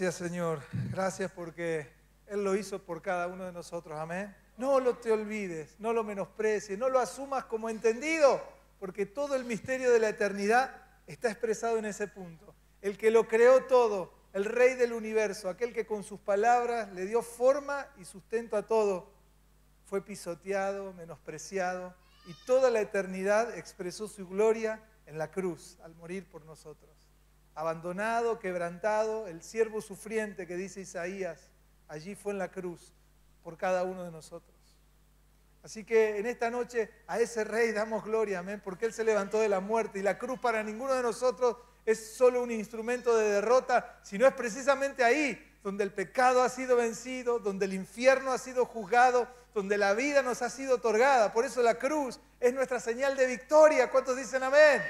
Gracias, Señor. Gracias porque Él lo hizo por cada uno de nosotros. Amén. No lo te olvides, no lo menosprecies, no lo asumas como entendido, porque todo el misterio de la eternidad está expresado en ese punto. El que lo creó todo, el Rey del universo, aquel que con sus palabras le dio forma y sustento a todo, fue pisoteado, menospreciado, y toda la eternidad expresó su gloria en la cruz al morir por nosotros abandonado, quebrantado, el siervo sufriente que dice Isaías, allí fue en la cruz por cada uno de nosotros. Así que en esta noche a ese rey damos gloria, amén, porque él se levantó de la muerte y la cruz para ninguno de nosotros es solo un instrumento de derrota, sino es precisamente ahí donde el pecado ha sido vencido, donde el infierno ha sido juzgado, donde la vida nos ha sido otorgada. Por eso la cruz es nuestra señal de victoria. ¿Cuántos dicen amén?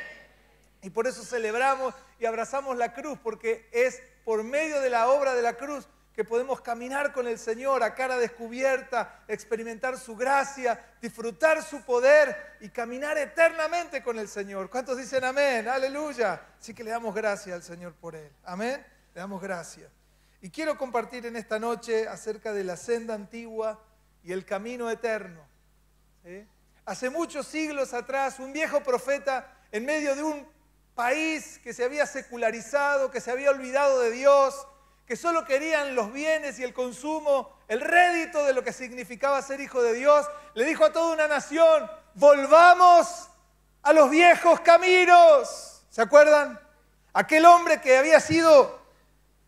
Y por eso celebramos y abrazamos la cruz, porque es por medio de la obra de la cruz que podemos caminar con el Señor a cara descubierta, experimentar su gracia, disfrutar su poder y caminar eternamente con el Señor. ¿Cuántos dicen amén? Aleluya. Así que le damos gracias al Señor por él. Amén. Le damos gracias. Y quiero compartir en esta noche acerca de la senda antigua y el camino eterno. Hace muchos siglos atrás, un viejo profeta, en medio de un país que se había secularizado, que se había olvidado de Dios, que solo querían los bienes y el consumo, el rédito de lo que significaba ser hijo de Dios, le dijo a toda una nación, volvamos a los viejos caminos. ¿Se acuerdan? Aquel hombre que había sido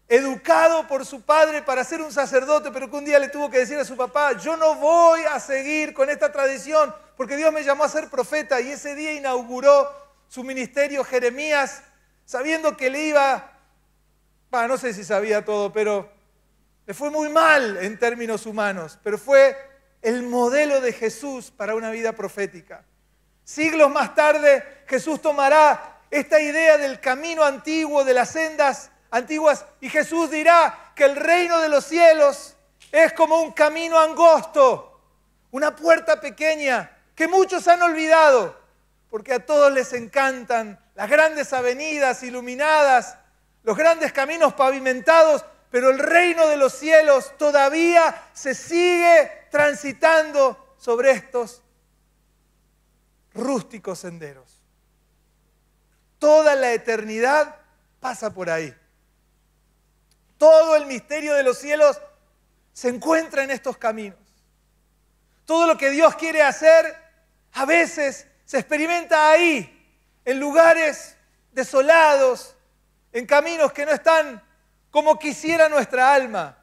educado por su padre para ser un sacerdote, pero que un día le tuvo que decir a su papá, yo no voy a seguir con esta tradición, porque Dios me llamó a ser profeta y ese día inauguró su ministerio Jeremías, sabiendo que le iba, no sé si sabía todo, pero le fue muy mal en términos humanos, pero fue el modelo de Jesús para una vida profética. Siglos más tarde, Jesús tomará esta idea del camino antiguo, de las sendas antiguas, y Jesús dirá que el reino de los cielos es como un camino angosto, una puerta pequeña que muchos han olvidado, porque a todos les encantan las grandes avenidas iluminadas, los grandes caminos pavimentados, pero el reino de los cielos todavía se sigue transitando sobre estos rústicos senderos. Toda la eternidad pasa por ahí. Todo el misterio de los cielos se encuentra en estos caminos. Todo lo que Dios quiere hacer a veces se experimenta ahí, en lugares desolados, en caminos que no están como quisiera nuestra alma.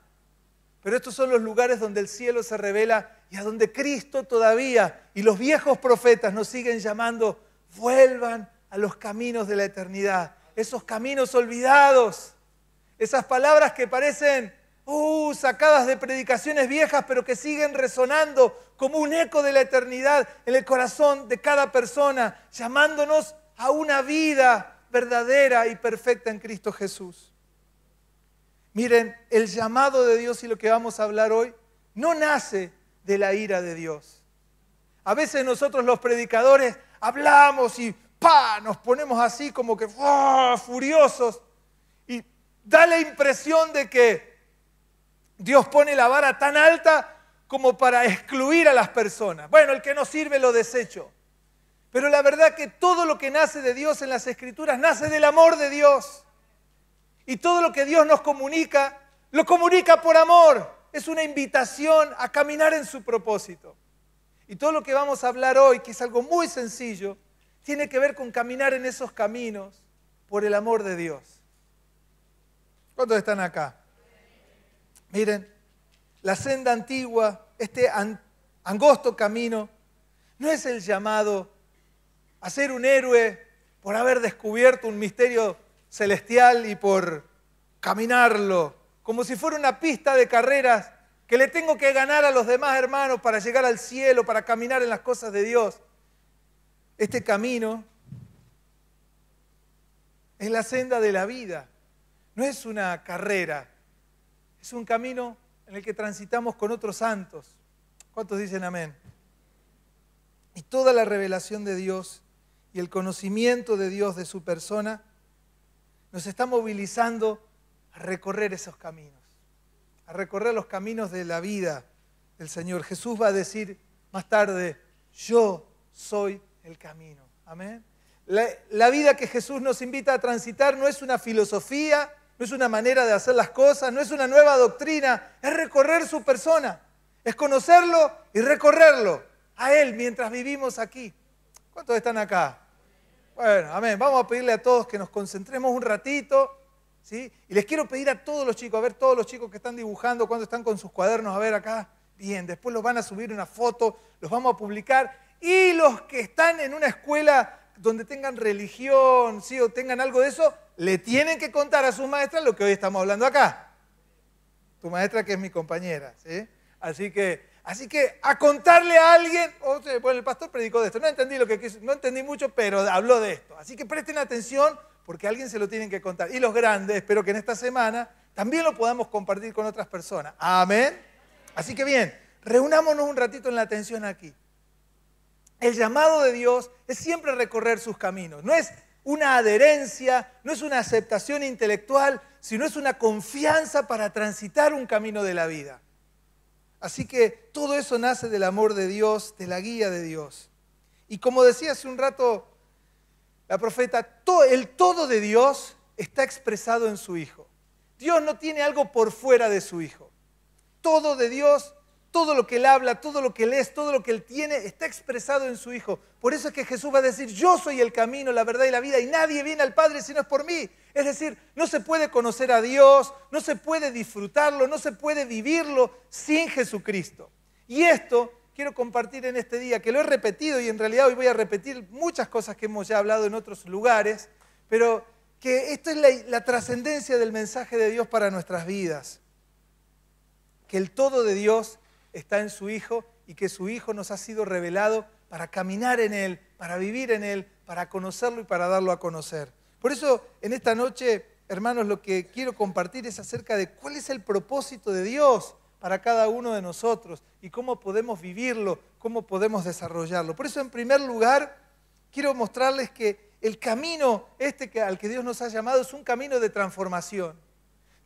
Pero estos son los lugares donde el cielo se revela y a donde Cristo todavía y los viejos profetas nos siguen llamando, vuelvan a los caminos de la eternidad, esos caminos olvidados, esas palabras que parecen Uh, sacadas de predicaciones viejas, pero que siguen resonando como un eco de la eternidad en el corazón de cada persona, llamándonos a una vida verdadera y perfecta en Cristo Jesús. Miren, el llamado de Dios y lo que vamos a hablar hoy no nace de la ira de Dios. A veces nosotros los predicadores hablamos y ¡pa! nos ponemos así como que ¡oh, furiosos y da la impresión de que Dios pone la vara tan alta como para excluir a las personas. Bueno, el que no sirve lo desecho. Pero la verdad que todo lo que nace de Dios en las escrituras nace del amor de Dios. Y todo lo que Dios nos comunica, lo comunica por amor. Es una invitación a caminar en su propósito. Y todo lo que vamos a hablar hoy, que es algo muy sencillo, tiene que ver con caminar en esos caminos por el amor de Dios. ¿Cuántos están acá? Miren, la senda antigua, este angosto camino, no es el llamado a ser un héroe por haber descubierto un misterio celestial y por caminarlo, como si fuera una pista de carreras que le tengo que ganar a los demás hermanos para llegar al cielo, para caminar en las cosas de Dios. Este camino es la senda de la vida, no es una carrera es un camino en el que transitamos con otros santos. ¿Cuántos dicen amén? Y toda la revelación de Dios y el conocimiento de Dios de su persona nos está movilizando a recorrer esos caminos, a recorrer los caminos de la vida del Señor. Jesús va a decir más tarde, yo soy el camino. Amén. La, la vida que Jesús nos invita a transitar no es una filosofía, no es una manera de hacer las cosas, no es una nueva doctrina, es recorrer su persona, es conocerlo y recorrerlo a Él mientras vivimos aquí. ¿Cuántos están acá? Bueno, amén. Vamos a pedirle a todos que nos concentremos un ratito. ¿sí? Y les quiero pedir a todos los chicos, a ver todos los chicos que están dibujando, cuando están con sus cuadernos, a ver acá. Bien, después los van a subir una foto, los vamos a publicar. Y los que están en una escuela donde tengan religión, ¿sí? o tengan algo de eso, le tienen que contar a sus maestras lo que hoy estamos hablando acá. Tu maestra que es mi compañera, ¿sí? Así que, así que a contarle a alguien, bueno, el pastor predicó de esto, no entendí lo que no entendí mucho, pero habló de esto. Así que presten atención porque alguien se lo tienen que contar. Y los grandes, espero que en esta semana también lo podamos compartir con otras personas. Amén. Así que bien, reunámonos un ratito en la atención aquí. El llamado de Dios es siempre recorrer sus caminos. No es una adherencia, no es una aceptación intelectual, sino es una confianza para transitar un camino de la vida. Así que todo eso nace del amor de Dios, de la guía de Dios. Y como decía hace un rato la profeta, el todo de Dios está expresado en su Hijo. Dios no tiene algo por fuera de su Hijo. Todo de Dios todo lo que él habla, todo lo que él es, todo lo que él tiene está expresado en su Hijo. Por eso es que Jesús va a decir, yo soy el camino, la verdad y la vida, y nadie viene al Padre si no es por mí. Es decir, no se puede conocer a Dios, no se puede disfrutarlo, no se puede vivirlo sin Jesucristo. Y esto quiero compartir en este día, que lo he repetido y en realidad hoy voy a repetir muchas cosas que hemos ya hablado en otros lugares, pero que esto es la, la trascendencia del mensaje de Dios para nuestras vidas. Que el todo de Dios está en su Hijo y que su Hijo nos ha sido revelado para caminar en Él, para vivir en Él, para conocerlo y para darlo a conocer. Por eso en esta noche, hermanos, lo que quiero compartir es acerca de cuál es el propósito de Dios para cada uno de nosotros y cómo podemos vivirlo, cómo podemos desarrollarlo. Por eso en primer lugar, quiero mostrarles que el camino este al que Dios nos ha llamado es un camino de transformación.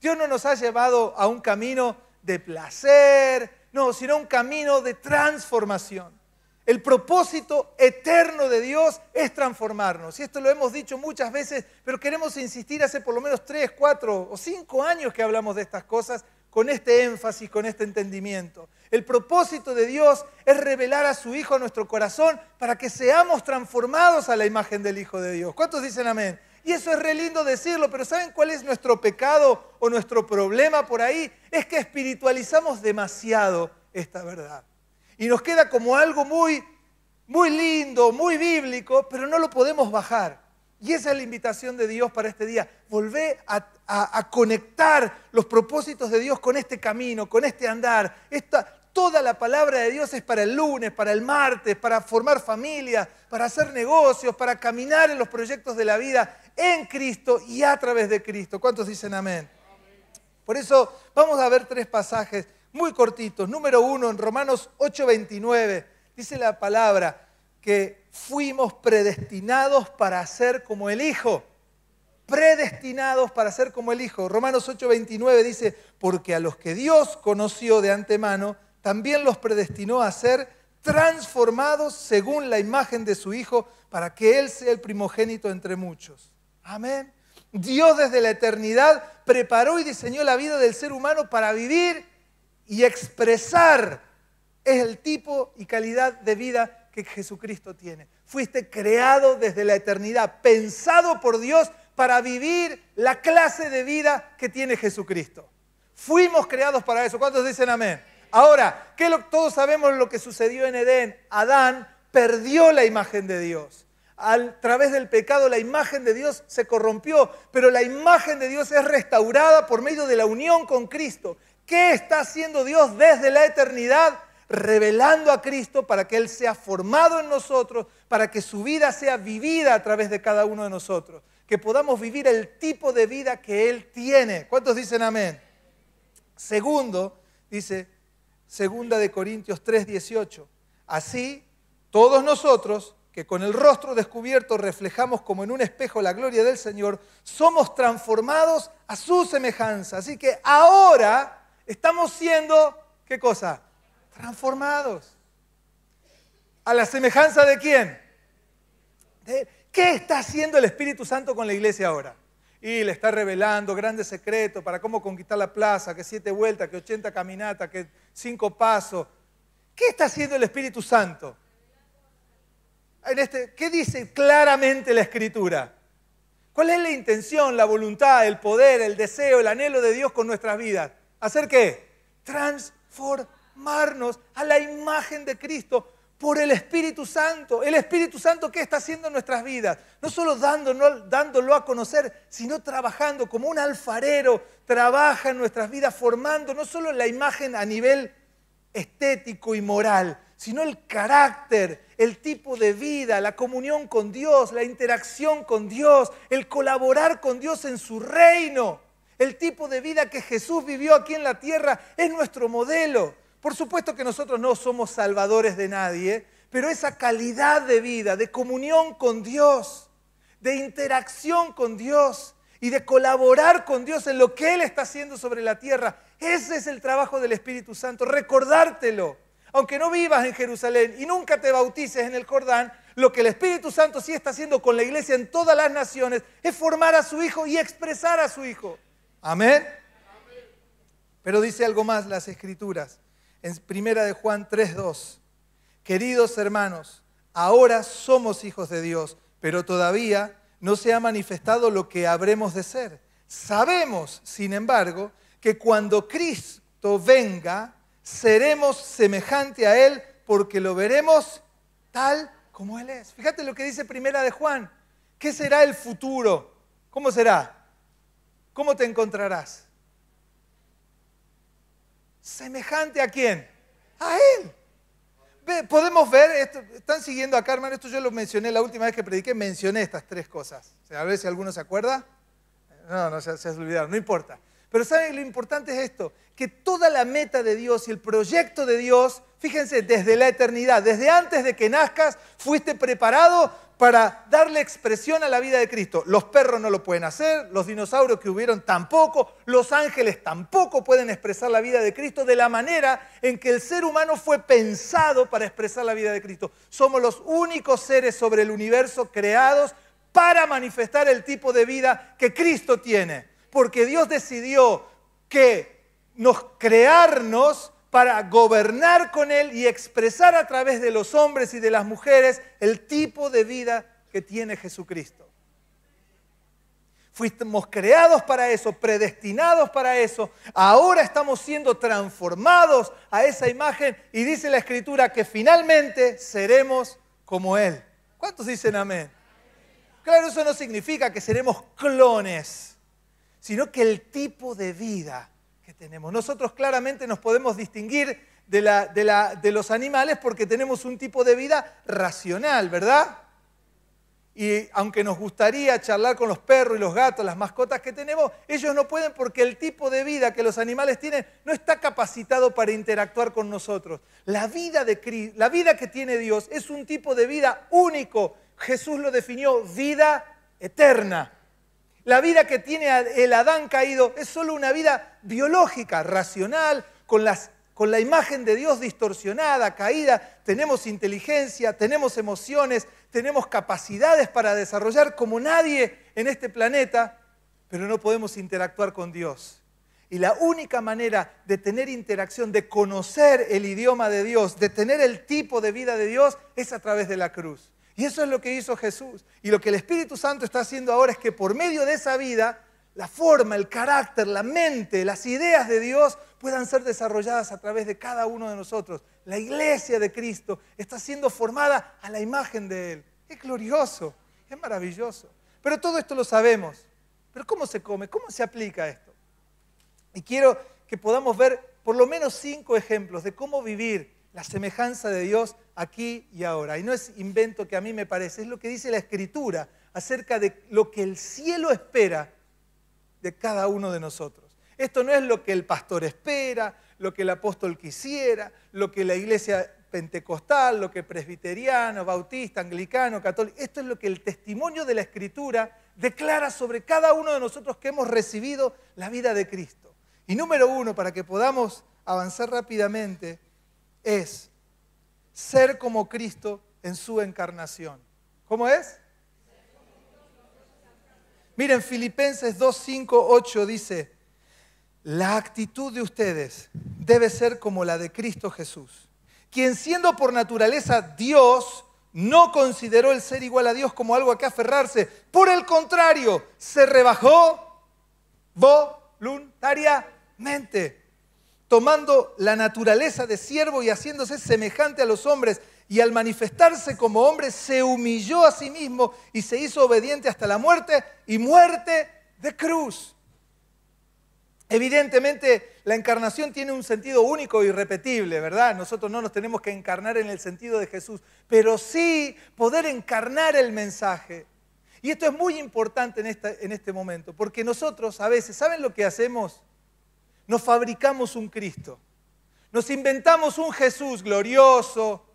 Dios no nos ha llevado a un camino de placer, no, sino un camino de transformación. El propósito eterno de Dios es transformarnos. Y esto lo hemos dicho muchas veces, pero queremos insistir hace por lo menos tres, cuatro o cinco años que hablamos de estas cosas con este énfasis, con este entendimiento. El propósito de Dios es revelar a su Hijo a nuestro corazón para que seamos transformados a la imagen del Hijo de Dios. ¿Cuántos dicen amén? Y eso es re lindo decirlo, pero ¿saben cuál es nuestro pecado o nuestro problema por ahí? Es que espiritualizamos demasiado esta verdad. Y nos queda como algo muy, muy lindo, muy bíblico, pero no lo podemos bajar. Y esa es la invitación de Dios para este día. Volvé a, conectar los propósitos de Dios con este camino, con este andar. toda la palabra de Dios es para el lunes, para el martes, para formar familia, para hacer negocios, para caminar en los proyectos de la vida en Cristo y a través de Cristo. ¿Cuántos dicen amén? Por eso vamos a ver tres pasajes muy cortitos. Número uno, en Romanos 8:29, dice la palabra que fuimos predestinados para ser como el Hijo. Predestinados para ser como el Hijo. Romanos 8:29 dice, porque a los que Dios conoció de antemano, también los predestinó a ser transformados según la imagen de su Hijo, para que Él sea el primogénito entre muchos. Amén. Dios desde la eternidad preparó y diseñó la vida del ser humano para vivir y expresar el tipo y calidad de vida que Jesucristo tiene. Fuiste creado desde la eternidad, pensado por Dios para vivir la clase de vida que tiene Jesucristo. Fuimos creados para eso. ¿Cuántos dicen amén? Ahora, todos sabemos lo que sucedió en Edén. Adán perdió la imagen de Dios a través del pecado la imagen de Dios se corrompió, pero la imagen de Dios es restaurada por medio de la unión con Cristo. ¿Qué está haciendo Dios desde la eternidad? Revelando a Cristo para que Él sea formado en nosotros, para que su vida sea vivida a través de cada uno de nosotros, que podamos vivir el tipo de vida que Él tiene. ¿Cuántos dicen amén? Segundo, dice segunda de Corintios 3:18. Así, todos nosotros, que con el rostro descubierto reflejamos como en un espejo la gloria del Señor, somos transformados a su semejanza. Así que ahora estamos siendo, ¿qué cosa? Transformados. ¿A la semejanza de quién? ¿Qué está haciendo el Espíritu Santo con la iglesia ahora? Y le está revelando grandes secretos para cómo conquistar la plaza, que siete vueltas, que ochenta caminatas, que cinco pasos. ¿Qué está haciendo el Espíritu Santo? Este, ¿qué dice claramente la Escritura? ¿Cuál es la intención, la voluntad, el poder, el deseo, el anhelo de Dios con nuestras vidas? ¿Hacer qué? Transformarnos a la imagen de Cristo por el Espíritu Santo. El Espíritu Santo qué está haciendo en nuestras vidas. No solo dándolo, dándolo, a conocer, sino trabajando como un alfarero. Trabaja en nuestras vidas formando no solo la imagen a nivel estético y moral, sino el carácter, el tipo de vida, la comunión con Dios, la interacción con Dios, el colaborar con Dios en su reino. El tipo de vida que Jesús vivió aquí en la tierra es nuestro modelo. Por supuesto que nosotros no somos salvadores de nadie, pero esa calidad de vida, de comunión con Dios, de interacción con Dios y de colaborar con Dios en lo que Él está haciendo sobre la tierra, ese es el trabajo del Espíritu Santo, recordártelo aunque no vivas en Jerusalén y nunca te bautices en el Jordán, lo que el Espíritu Santo sí está haciendo con la iglesia en todas las naciones es formar a su Hijo y expresar a su Hijo. Amén. Pero dice algo más las Escrituras. En primera de Juan 3:2. Queridos hermanos, ahora somos hijos de Dios, pero todavía no se ha manifestado lo que habremos de ser. Sabemos, sin embargo, que cuando Cristo venga, seremos semejante a Él porque lo veremos tal como Él es. Fíjate lo que dice Primera de Juan. ¿Qué será el futuro? ¿Cómo será? ¿Cómo te encontrarás? ¿Semejante a quién? A Él. Podemos ver, esto, están siguiendo acá, hermano, esto yo lo mencioné la última vez que prediqué, mencioné estas tres cosas. a ver si alguno se acuerda. No, no se, se olvidaron, no importa. Pero saben, lo importante es esto, que toda la meta de Dios y el proyecto de Dios, fíjense, desde la eternidad, desde antes de que nazcas, fuiste preparado para darle expresión a la vida de Cristo. Los perros no lo pueden hacer, los dinosaurios que hubieron tampoco, los ángeles tampoco pueden expresar la vida de Cristo de la manera en que el ser humano fue pensado para expresar la vida de Cristo. Somos los únicos seres sobre el universo creados para manifestar el tipo de vida que Cristo tiene. Porque Dios decidió que nos crearnos para gobernar con Él y expresar a través de los hombres y de las mujeres el tipo de vida que tiene Jesucristo. Fuimos creados para eso, predestinados para eso. Ahora estamos siendo transformados a esa imagen y dice la Escritura que finalmente seremos como Él. ¿Cuántos dicen amén? Claro, eso no significa que seremos clones sino que el tipo de vida que tenemos. Nosotros claramente nos podemos distinguir de, los animales porque tenemos un tipo de vida racional, ¿verdad? Y aunque nos gustaría charlar con los perros y los gatos, las mascotas que tenemos, ellos no pueden porque el tipo de vida que los animales tienen no está capacitado para interactuar con nosotros. La vida, de, la vida que tiene Dios es un tipo de vida único. Jesús lo definió vida eterna. La vida que tiene el Adán caído es solo una vida biológica, racional, con, la imagen de Dios distorsionada, caída. Tenemos inteligencia, tenemos emociones, tenemos capacidades para desarrollar como nadie en este planeta, pero no podemos interactuar con Dios. Y la única manera de tener interacción, de conocer el idioma de Dios, de tener el tipo de vida de Dios, es a través de la cruz. Y eso es lo que hizo Jesús. Y lo que el Espíritu Santo está haciendo ahora es que por medio de esa vida, la forma, el carácter, la mente, las ideas de Dios puedan ser desarrolladas a través de cada uno de nosotros. La iglesia de Cristo está siendo formada a la imagen de Él. Es glorioso, es maravilloso. Pero todo esto lo sabemos. Pero ¿cómo se come? ¿Cómo se aplica esto? Y quiero que podamos ver por lo menos cinco ejemplos de cómo vivir la semejanza de Dios aquí y ahora. Y no es invento que a mí me parece, es lo que dice la Escritura acerca de lo que el cielo espera de cada uno de nosotros. Esto no es lo que el pastor espera, lo que el apóstol quisiera, lo que la iglesia pentecostal, lo que presbiteriano, bautista, anglicano, católico, esto es lo que el testimonio de la escritura declara sobre cada uno de nosotros que hemos recibido la vida de Cristo. Y número uno, para que podamos avanzar rápidamente, es ser como Cristo en su encarnación. ¿Cómo es? Miren, Filipenses 2, 5, 8 dice, la actitud de ustedes debe ser como la de Cristo Jesús, quien siendo por naturaleza Dios, no consideró el ser igual a Dios como algo a que aferrarse. Por el contrario, se rebajó voluntariamente tomando la naturaleza de siervo y haciéndose semejante a los hombres, y al manifestarse como hombre se humilló a sí mismo y se hizo obediente hasta la muerte y muerte de cruz. Evidentemente, la encarnación tiene un sentido único e irrepetible, ¿verdad? Nosotros no nos tenemos que encarnar en el sentido de Jesús, pero sí poder encarnar el mensaje. Y esto es muy importante en, en este momento, porque nosotros a veces, ¿saben lo que hacemos? nos fabricamos un Cristo. Nos inventamos un Jesús glorioso,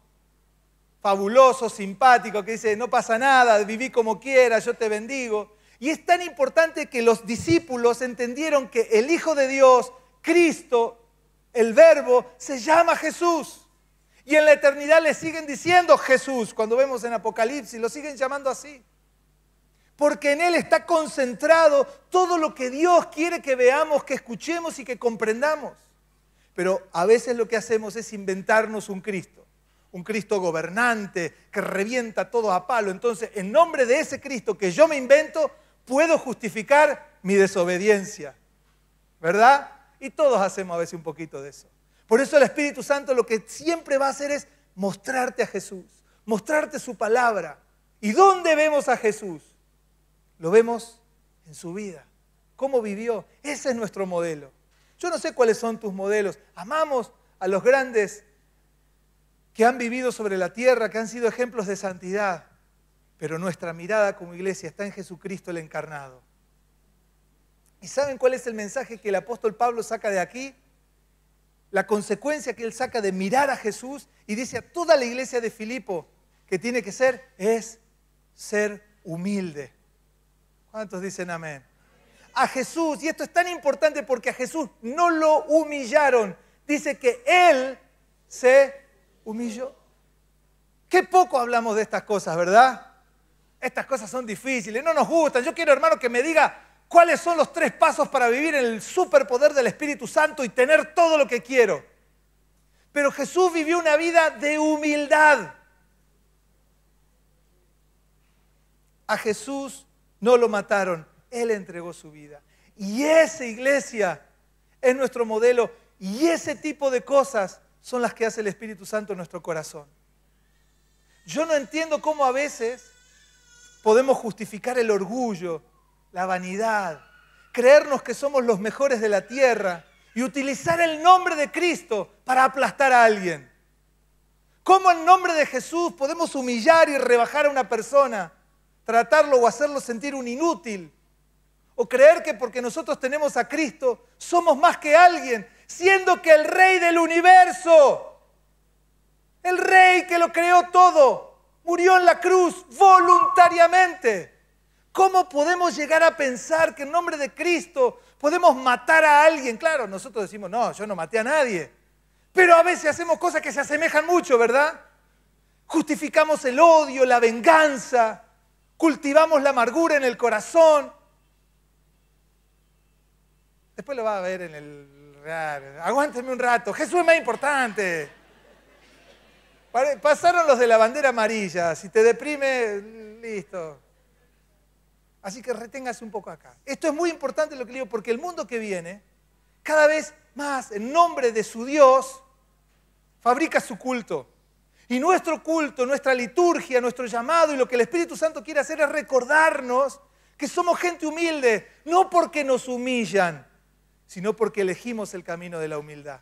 fabuloso, simpático, que dice, no pasa nada, viví como quieras, yo te bendigo. Y es tan importante que los discípulos entendieron que el Hijo de Dios, Cristo, el Verbo, se llama Jesús. Y en la eternidad le siguen diciendo Jesús, cuando vemos en Apocalipsis, lo siguen llamando así porque en Él está concentrado todo lo que Dios quiere que veamos, que escuchemos y que comprendamos. Pero a veces lo que hacemos es inventarnos un Cristo, un Cristo gobernante que revienta todo a palo. Entonces, en nombre de ese Cristo que yo me invento, puedo justificar mi desobediencia. ¿Verdad? Y todos hacemos a veces un poquito de eso. Por eso el Espíritu Santo lo que siempre va a hacer es mostrarte a Jesús, mostrarte su palabra. ¿Y dónde vemos a Jesús? Lo vemos en su vida, cómo vivió. Ese es nuestro modelo. Yo no sé cuáles son tus modelos. Amamos a los grandes que han vivido sobre la tierra, que han sido ejemplos de santidad, pero nuestra mirada como iglesia está en Jesucristo el encarnado. ¿Y saben cuál es el mensaje que el apóstol Pablo saca de aquí? La consecuencia que él saca de mirar a Jesús y dice a toda la iglesia de Filipo que tiene que ser es ser humilde. ¿Cuántos dicen amén? A Jesús, y esto es tan importante porque a Jesús no lo humillaron. Dice que Él se humilló. Qué poco hablamos de estas cosas, ¿verdad? Estas cosas son difíciles, no nos gustan. Yo quiero, hermano, que me diga cuáles son los tres pasos para vivir en el superpoder del Espíritu Santo y tener todo lo que quiero. Pero Jesús vivió una vida de humildad. A Jesús no lo mataron, Él entregó su vida. Y esa iglesia es nuestro modelo y ese tipo de cosas son las que hace el Espíritu Santo en nuestro corazón. Yo no entiendo cómo a veces podemos justificar el orgullo, la vanidad, creernos que somos los mejores de la tierra y utilizar el nombre de Cristo para aplastar a alguien. ¿Cómo en nombre de Jesús podemos humillar y rebajar a una persona tratarlo o hacerlo sentir un inútil. O creer que porque nosotros tenemos a Cristo somos más que alguien, siendo que el rey del universo, el rey que lo creó todo, murió en la cruz voluntariamente. ¿Cómo podemos llegar a pensar que en nombre de Cristo podemos matar a alguien? Claro, nosotros decimos, no, yo no maté a nadie. Pero a veces hacemos cosas que se asemejan mucho, ¿verdad? Justificamos el odio, la venganza, cultivamos la amargura en el corazón. Después lo va a ver en el real. Aguánteme un rato, Jesús es más importante. Pasaron los de la bandera amarilla, si te deprime, listo. Así que reténgase un poco acá. Esto es muy importante lo que digo, porque el mundo que viene, cada vez más, en nombre de su Dios, fabrica su culto. Y nuestro culto, nuestra liturgia, nuestro llamado y lo que el Espíritu Santo quiere hacer es recordarnos que somos gente humilde, no porque nos humillan, sino porque elegimos el camino de la humildad.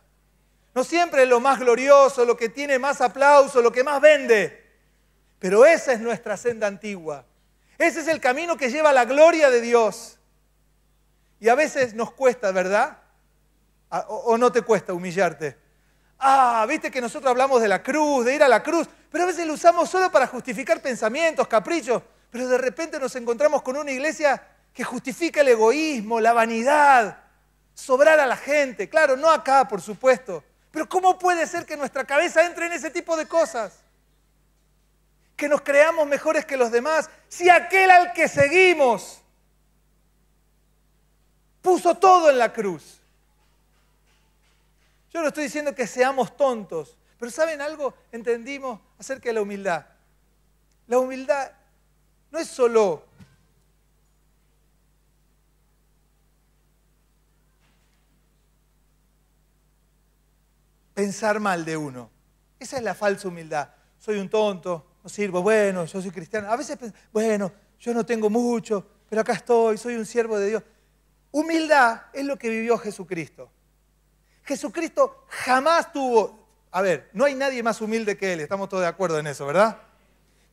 No siempre es lo más glorioso, lo que tiene más aplauso, lo que más vende, pero esa es nuestra senda antigua. Ese es el camino que lleva a la gloria de Dios. Y a veces nos cuesta, ¿verdad? ¿O no te cuesta humillarte? Ah, viste que nosotros hablamos de la cruz, de ir a la cruz, pero a veces lo usamos solo para justificar pensamientos, caprichos, pero de repente nos encontramos con una iglesia que justifica el egoísmo, la vanidad, sobrar a la gente. Claro, no acá, por supuesto. Pero ¿cómo puede ser que nuestra cabeza entre en ese tipo de cosas? Que nos creamos mejores que los demás si aquel al que seguimos puso todo en la cruz. Yo no estoy diciendo que seamos tontos, pero ¿saben algo? Entendimos acerca de la humildad. La humildad no es solo pensar mal de uno. Esa es la falsa humildad. Soy un tonto, no sirvo, bueno, yo soy cristiano. A veces bueno, yo no tengo mucho, pero acá estoy, soy un siervo de Dios. Humildad es lo que vivió Jesucristo. Jesucristo jamás tuvo, a ver, no hay nadie más humilde que Él, estamos todos de acuerdo en eso, ¿verdad?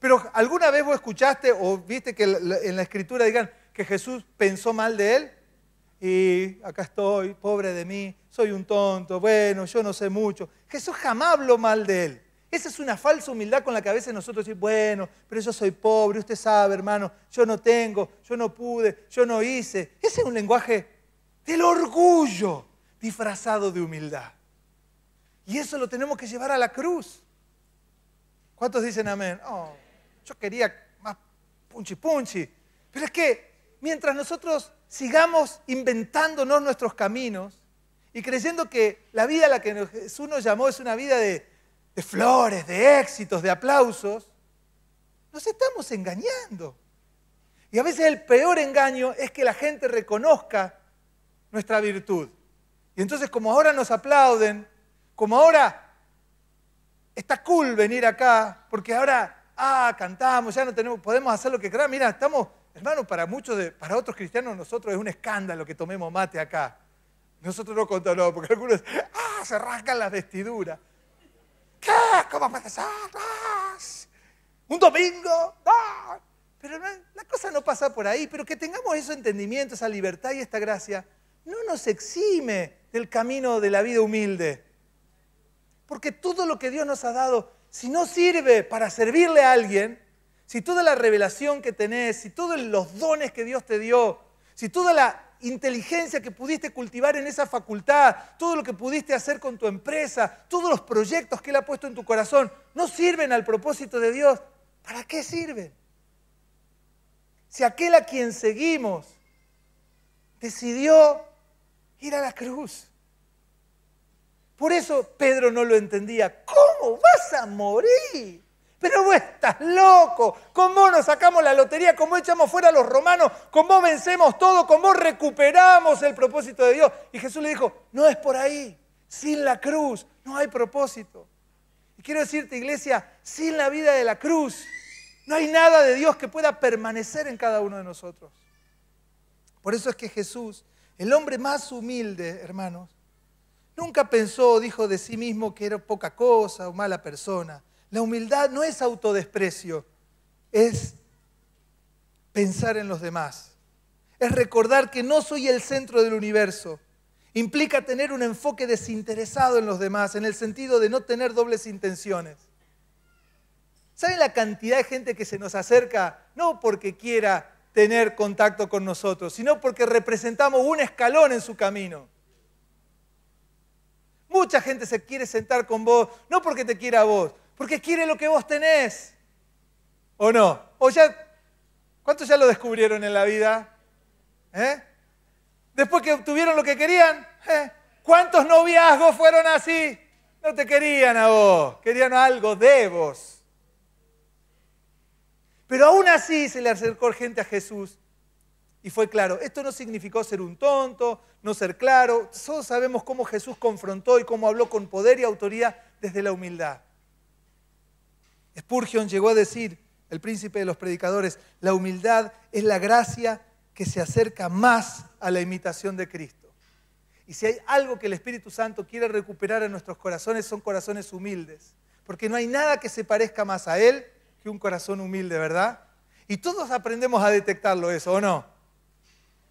Pero alguna vez vos escuchaste o viste que en la escritura digan que Jesús pensó mal de Él y acá estoy, pobre de mí, soy un tonto, bueno, yo no sé mucho. Jesús jamás habló mal de Él. Esa es una falsa humildad con la que a veces nosotros decimos, bueno, pero yo soy pobre, usted sabe, hermano, yo no tengo, yo no pude, yo no hice. Ese es un lenguaje del orgullo disfrazado de humildad. Y eso lo tenemos que llevar a la cruz. ¿Cuántos dicen amén? Oh, yo quería más punchi punchi. Pero es que mientras nosotros sigamos inventándonos nuestros caminos y creyendo que la vida a la que Jesús nos llamó es una vida de, de flores, de éxitos, de aplausos, nos estamos engañando. Y a veces el peor engaño es que la gente reconozca nuestra virtud. Y entonces como ahora nos aplauden, como ahora está cool venir acá, porque ahora, ah, cantamos, ya no tenemos, podemos hacer lo que queramos. Mira, estamos, hermano, para muchos, de, para otros cristianos, nosotros es un escándalo que tomemos mate acá. Nosotros no contamos, porque algunos, ah, se rascan las vestiduras. ¿Qué? ¿Cómo puede ¡Ah! ¿Un domingo? Pero la cosa no pasa por ahí, pero que tengamos ese entendimiento, esa libertad y esta gracia, no nos exime del camino de la vida humilde. Porque todo lo que Dios nos ha dado, si no sirve para servirle a alguien, si toda la revelación que tenés, si todos los dones que Dios te dio, si toda la inteligencia que pudiste cultivar en esa facultad, todo lo que pudiste hacer con tu empresa, todos los proyectos que Él ha puesto en tu corazón, no sirven al propósito de Dios, ¿para qué sirven? Si aquel a quien seguimos decidió ir a la cruz. Por eso Pedro no lo entendía. ¿Cómo vas a morir? Pero vos estás loco. ¿Cómo nos sacamos la lotería, ¿Cómo echamos fuera a los romanos, ¿Cómo vencemos todo, ¿Cómo recuperamos el propósito de Dios. Y Jesús le dijo, no es por ahí. Sin la cruz no hay propósito. Y quiero decirte, iglesia, sin la vida de la cruz no hay nada de Dios que pueda permanecer en cada uno de nosotros. Por eso es que Jesús el hombre más humilde, hermanos, nunca pensó o dijo de sí mismo que era poca cosa o mala persona. La humildad no es autodesprecio, es pensar en los demás. Es recordar que no soy el centro del universo. Implica tener un enfoque desinteresado en los demás, en el sentido de no tener dobles intenciones. ¿Saben la cantidad de gente que se nos acerca no porque quiera tener contacto con nosotros, sino porque representamos un escalón en su camino. Mucha gente se quiere sentar con vos, no porque te quiera a vos, porque quiere lo que vos tenés. ¿O no? ¿O ¿Cuántos ya lo descubrieron en la vida? ¿Eh? Después que obtuvieron lo que querían, ¿eh? ¿cuántos noviazgos fueron así? No te querían a vos, querían algo de vos. Pero aún así se le acercó gente a Jesús y fue claro. Esto no significó ser un tonto, no ser claro. Todos sabemos cómo Jesús confrontó y cómo habló con poder y autoridad desde la humildad. Spurgeon llegó a decir, el príncipe de los predicadores, la humildad es la gracia que se acerca más a la imitación de Cristo. Y si hay algo que el Espíritu Santo quiere recuperar en nuestros corazones, son corazones humildes, porque no hay nada que se parezca más a Él que un corazón humilde, ¿verdad? Y todos aprendemos a detectarlo eso, ¿o no?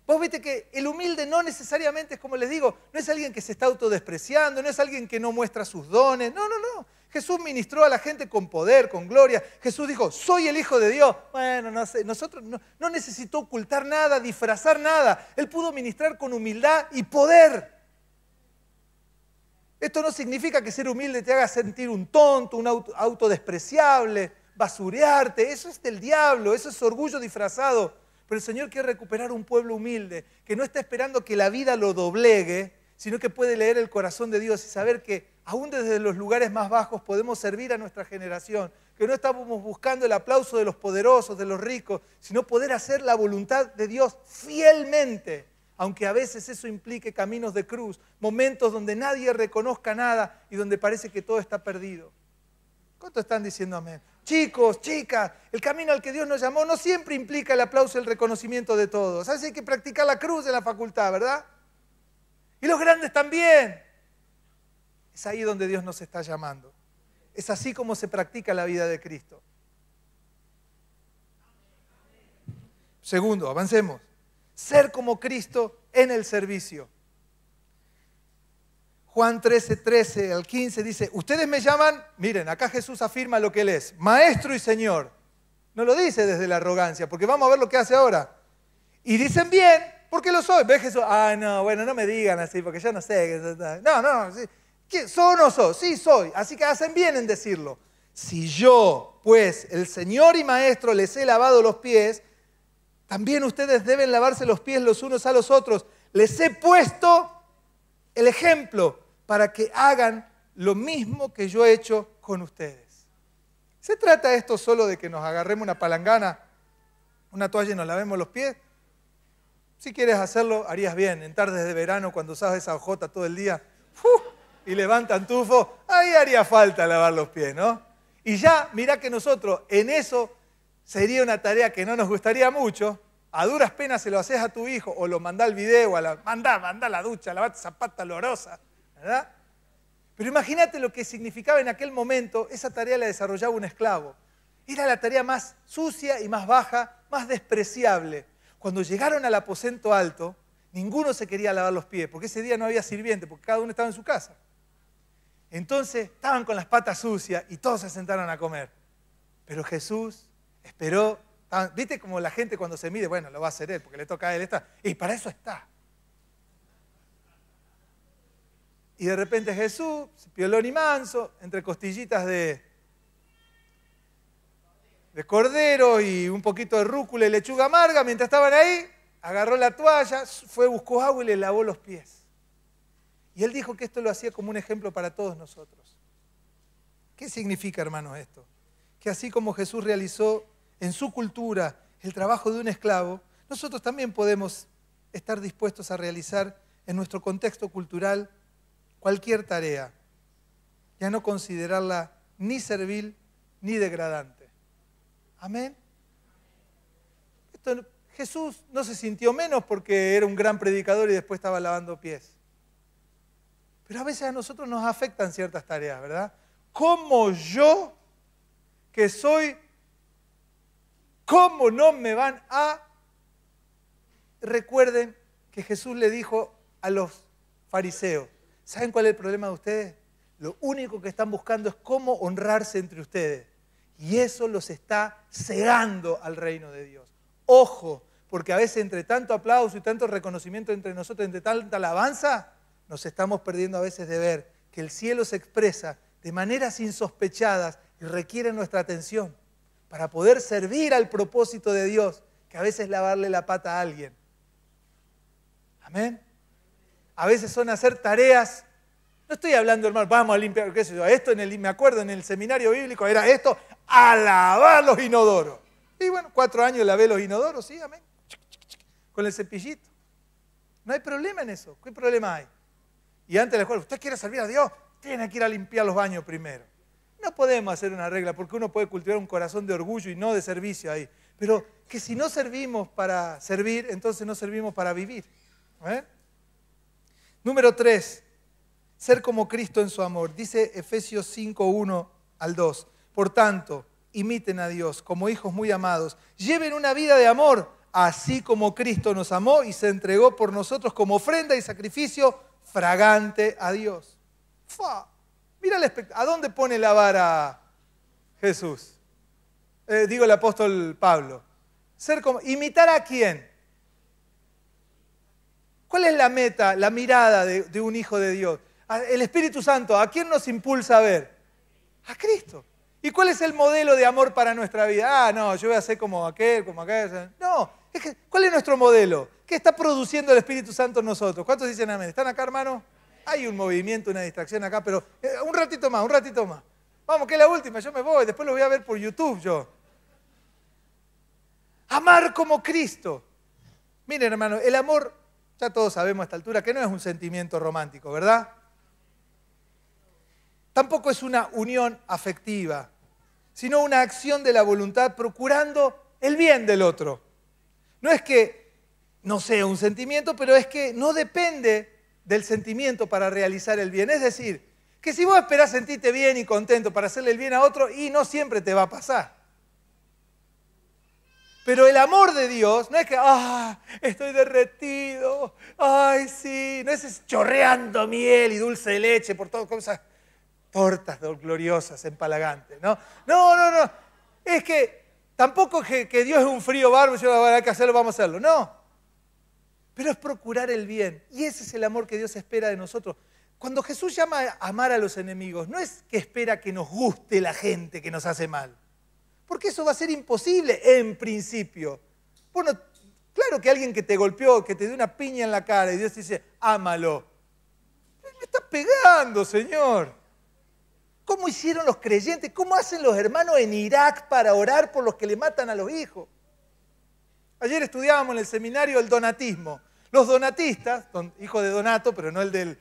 Vos viste que el humilde no necesariamente es como les digo, no es alguien que se está autodespreciando, no es alguien que no muestra sus dones, no, no, no. Jesús ministró a la gente con poder, con gloria. Jesús dijo, soy el Hijo de Dios. Bueno, no sé, nosotros no, no necesitó ocultar nada, disfrazar nada. Él pudo ministrar con humildad y poder. Esto no significa que ser humilde te haga sentir un tonto, un autodespreciable basurearte, eso es del diablo, eso es orgullo disfrazado. Pero el Señor quiere recuperar un pueblo humilde que no está esperando que la vida lo doblegue, sino que puede leer el corazón de Dios y saber que aún desde los lugares más bajos podemos servir a nuestra generación, que no estamos buscando el aplauso de los poderosos, de los ricos, sino poder hacer la voluntad de Dios fielmente, aunque a veces eso implique caminos de cruz, momentos donde nadie reconozca nada y donde parece que todo está perdido. ¿Cuántos están diciendo amén? Chicos, chicas, el camino al que Dios nos llamó no siempre implica el aplauso y el reconocimiento de todos. Así hay que practicar la cruz en la facultad, ¿verdad? Y los grandes también. Es ahí donde Dios nos está llamando. Es así como se practica la vida de Cristo. Segundo, avancemos. Ser como Cristo en el servicio. Juan 13, 13 al 15 dice, ustedes me llaman, miren, acá Jesús afirma lo que Él es, maestro y Señor. No lo dice desde la arrogancia, porque vamos a ver lo que hace ahora. Y dicen bien, porque lo soy. Ve Jesús, ah, no, bueno, no me digan así, porque yo no sé. No, no, sí. ¿Soy o no soy? Sí, soy. Así que hacen bien en decirlo. Si yo, pues, el Señor y Maestro les he lavado los pies, también ustedes deben lavarse los pies los unos a los otros. Les he puesto el ejemplo para que hagan lo mismo que yo he hecho con ustedes. ¿Se trata esto solo de que nos agarremos una palangana, una toalla y nos lavemos los pies? Si quieres hacerlo, harías bien. En tardes de verano, cuando usas esa hojota todo el día y levantan tufo, ahí haría falta lavar los pies, ¿no? Y ya, mirá que nosotros en eso sería una tarea que no nos gustaría mucho. A duras penas se lo haces a tu hijo o lo mandá al video, a la, mandá, mandá la ducha, la zapata lorosa, pero imagínate lo que significaba en aquel momento, esa tarea la desarrollaba un esclavo. Era la tarea más sucia y más baja, más despreciable. Cuando llegaron al aposento alto, ninguno se quería lavar los pies, porque ese día no había sirviente, porque cada uno estaba en su casa. Entonces estaban con las patas sucias y todos se sentaron a comer. Pero Jesús esperó, ¿viste como la gente cuando se mide, bueno, lo va a hacer él, porque le toca a él, está. Y para eso está. Y de repente Jesús, piolón y manso, entre costillitas de, de cordero y un poquito de rúcula y lechuga amarga, mientras estaban ahí, agarró la toalla, fue, buscó agua y le lavó los pies. Y él dijo que esto lo hacía como un ejemplo para todos nosotros. ¿Qué significa, hermanos, esto? Que así como Jesús realizó en su cultura el trabajo de un esclavo, nosotros también podemos estar dispuestos a realizar en nuestro contexto cultural cualquier tarea, ya no considerarla ni servil ni degradante. Amén. Jesús no se sintió menos porque era un gran predicador y después estaba lavando pies. Pero a veces a nosotros nos afectan ciertas tareas, ¿verdad? ¿Cómo yo, que soy, ¿cómo no me van a... Recuerden que Jesús le dijo a los fariseos, ¿Saben cuál es el problema de ustedes? Lo único que están buscando es cómo honrarse entre ustedes. Y eso los está cegando al reino de Dios. Ojo, porque a veces entre tanto aplauso y tanto reconocimiento entre nosotros, entre tanta alabanza, nos estamos perdiendo a veces de ver que el cielo se expresa de maneras insospechadas y requiere nuestra atención para poder servir al propósito de Dios, que a veces es lavarle la pata a alguien. Amén a veces son hacer tareas. No estoy hablando, hermano, vamos a limpiar, qué sé yo, esto me acuerdo en el seminario bíblico era esto, a los inodoros. Y bueno, cuatro años lavé los inodoros, sí, amén. Con el cepillito. No hay problema en eso. ¿Qué problema hay? Y antes de la escuela, usted quiere servir a Dios, tiene que ir a limpiar los baños primero. No podemos hacer una regla porque uno puede cultivar un corazón de orgullo y no de servicio ahí. Pero que si no servimos para servir, entonces no servimos para vivir. ¿eh? Número tres, ser como Cristo en su amor. Dice Efesios 5, 1 al 2. Por tanto, imiten a Dios como hijos muy amados. Lleven una vida de amor, así como Cristo nos amó y se entregó por nosotros como ofrenda y sacrificio fragante a Dios. ¡Fa! Mira el ¿A dónde pone la vara Jesús? Eh, digo el apóstol Pablo. Ser como, ¿Imitar a quién? ¿Cuál es la meta, la mirada de, un hijo de Dios? El Espíritu Santo, ¿a quién nos impulsa a ver? A Cristo. ¿Y cuál es el modelo de amor para nuestra vida? Ah, no, yo voy a ser como aquel, como aquel. No, ¿cuál es nuestro modelo? ¿Qué está produciendo el Espíritu Santo en nosotros? ¿Cuántos dicen amén? ¿Están acá, hermano? Hay un movimiento, una distracción acá, pero eh, un ratito más, un ratito más. Vamos, que es la última, yo me voy, después lo voy a ver por YouTube yo. Amar como Cristo. Miren, hermano, el amor ya todos sabemos a esta altura que no es un sentimiento romántico, ¿verdad? Tampoco es una unión afectiva, sino una acción de la voluntad procurando el bien del otro. No es que no sea un sentimiento, pero es que no depende del sentimiento para realizar el bien. Es decir, que si vos esperás sentirte bien y contento para hacerle el bien a otro, y no siempre te va a pasar. Pero el amor de Dios no es que, ah, estoy derretido, ay, sí, no es chorreando miel y dulce de leche por todas cosas, tortas gloriosas, empalagantes, ¿no? No, no, no, es que tampoco que, que Dios es un frío barbo, yo bueno, ah, hay que hacerlo, vamos a hacerlo, no. Pero es procurar el bien y ese es el amor que Dios espera de nosotros. Cuando Jesús llama a amar a los enemigos, no es que espera que nos guste la gente que nos hace mal. Porque eso va a ser imposible en principio. Bueno, claro que alguien que te golpeó, que te dio una piña en la cara y Dios dice, ámalo. Me está pegando, Señor. ¿Cómo hicieron los creyentes? ¿Cómo hacen los hermanos en Irak para orar por los que le matan a los hijos? Ayer estudiábamos en el seminario el donatismo. Los donatistas, hijo de Donato, pero no el del,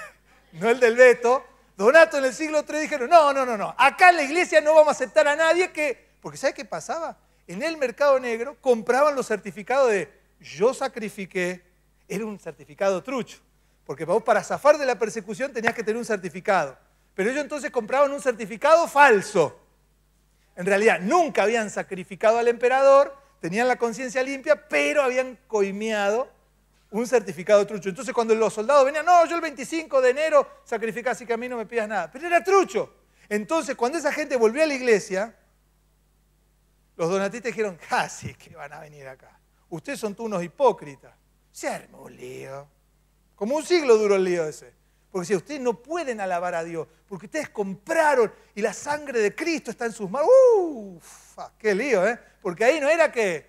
no el del Beto, Donato en el siglo III dijeron, no, no, no, no, acá en la iglesia no vamos a aceptar a nadie que porque ¿sabe qué pasaba? En el mercado negro compraban los certificados de yo sacrifiqué, era un certificado trucho, porque para zafar de la persecución tenías que tener un certificado. Pero ellos entonces compraban un certificado falso. En realidad nunca habían sacrificado al emperador, tenían la conciencia limpia, pero habían coimeado un certificado trucho. Entonces cuando los soldados venían, no, yo el 25 de enero sacrificé, así que a mí no me pidas nada. Pero era trucho. Entonces cuando esa gente volvió a la iglesia, los donatistas dijeron, casi que van a venir acá. Ustedes son tú unos hipócritas. Se armó un lío. Como un siglo duró el lío ese. Porque si ustedes no pueden alabar a Dios, porque ustedes compraron y la sangre de Cristo está en sus manos. ¡Uf! Ah, ¡Qué lío, eh! Porque ahí no era que.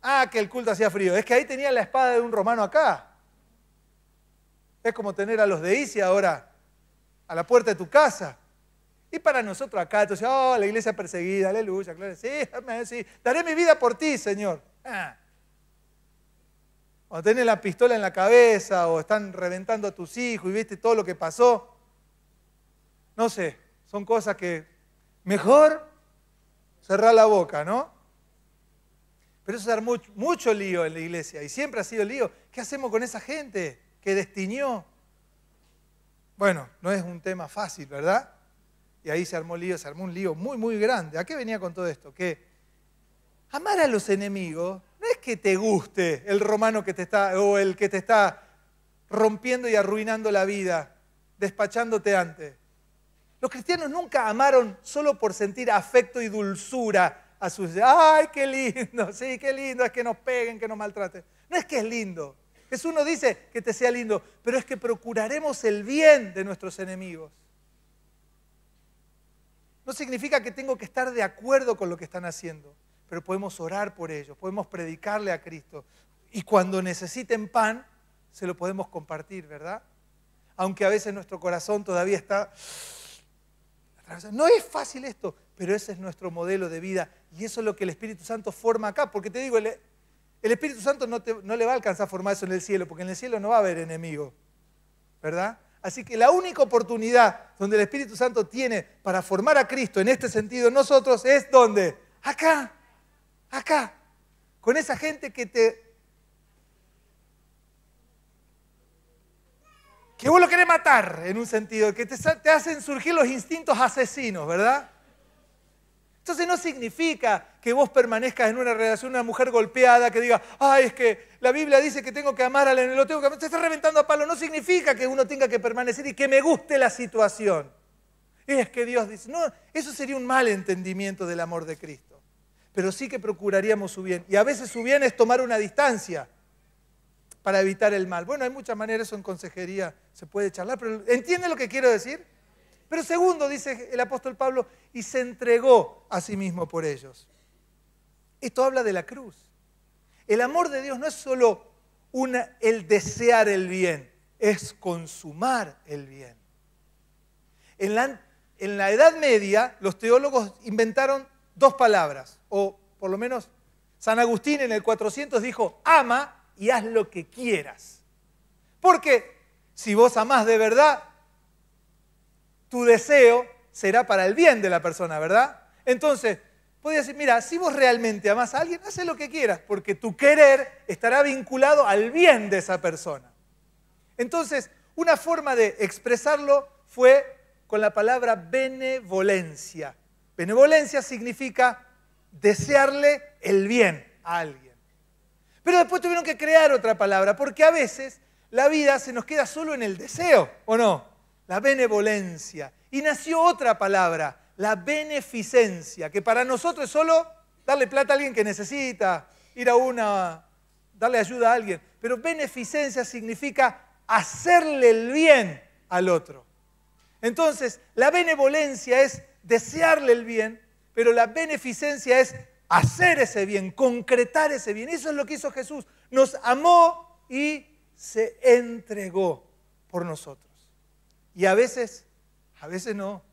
Ah, que el culto hacía frío. Es que ahí tenía la espada de un romano acá. Es como tener a los de Isi ahora a la puerta de tu casa para nosotros acá, entonces, oh, la iglesia perseguida, aleluya, claro, sí, daré mi vida por ti, Señor. Ah. o Cuando tenés la pistola en la cabeza o están reventando a tus hijos y viste todo lo que pasó, no sé, son cosas que mejor cerrar la boca, ¿no? Pero eso es dar mucho, lío en la iglesia y siempre ha sido lío. ¿Qué hacemos con esa gente que destiñó? Bueno, no es un tema fácil, ¿verdad? Y ahí se armó un lío, se armó un lío muy, muy grande. ¿A qué venía con todo esto? Que amar a los enemigos no es que te guste el romano que te está, o el que te está rompiendo y arruinando la vida, despachándote antes. Los cristianos nunca amaron solo por sentir afecto y dulzura a sus... ¡Ay, qué lindo! Sí, qué lindo, es que nos peguen, que nos maltraten. No es que es lindo. Jesús no dice que te sea lindo, pero es que procuraremos el bien de nuestros enemigos. No significa que tengo que estar de acuerdo con lo que están haciendo, pero podemos orar por ellos, podemos predicarle a Cristo. Y cuando necesiten pan, se lo podemos compartir, ¿verdad? Aunque a veces nuestro corazón todavía está... No es fácil esto, pero ese es nuestro modelo de vida y eso es lo que el Espíritu Santo forma acá, porque te digo, el, Espíritu Santo no, no le va a alcanzar a formar eso en el cielo, porque en el cielo no va a haber enemigo, ¿verdad? Así que la única oportunidad donde el Espíritu Santo tiene para formar a Cristo en este sentido en nosotros es donde? Acá, acá, con esa gente que te... que vos lo querés matar en un sentido, que te, te hacen surgir los instintos asesinos, ¿verdad? Entonces no significa que vos permanezcas en una relación, una mujer golpeada que diga, ay, es que la Biblia dice que tengo que amar al enemigo, tengo que amar. Te está reventando a palo. No significa que uno tenga que permanecer y que me guste la situación. Es que Dios dice, no, eso sería un mal entendimiento del amor de Cristo. Pero sí que procuraríamos su bien. Y a veces su bien es tomar una distancia para evitar el mal. Bueno, hay muchas maneras, eso en consejería se puede charlar, pero ¿entiende lo que quiero decir? Pero segundo, dice el apóstol Pablo, y se entregó a sí mismo por ellos. Esto habla de la cruz. El amor de Dios no es solo el desear el bien, es consumar el bien. En la, en la Edad Media los teólogos inventaron dos palabras, o por lo menos San Agustín en el 400 dijo, ama y haz lo que quieras. Porque si vos amás de verdad, tu deseo será para el bien de la persona, ¿verdad? Entonces, podía decir, mira, si vos realmente amás a alguien, haz lo que quieras, porque tu querer estará vinculado al bien de esa persona. Entonces, una forma de expresarlo fue con la palabra benevolencia. Benevolencia significa desearle el bien a alguien. Pero después tuvieron que crear otra palabra, porque a veces la vida se nos queda solo en el deseo, ¿o no? La benevolencia. Y nació otra palabra, la beneficencia, que para nosotros es solo darle plata a alguien que necesita, ir a una, darle ayuda a alguien. Pero beneficencia significa hacerle el bien al otro. Entonces, la benevolencia es desearle el bien, pero la beneficencia es hacer ese bien, concretar ese bien. Eso es lo que hizo Jesús. Nos amó y se entregó por nosotros. Y a veces, a veces no.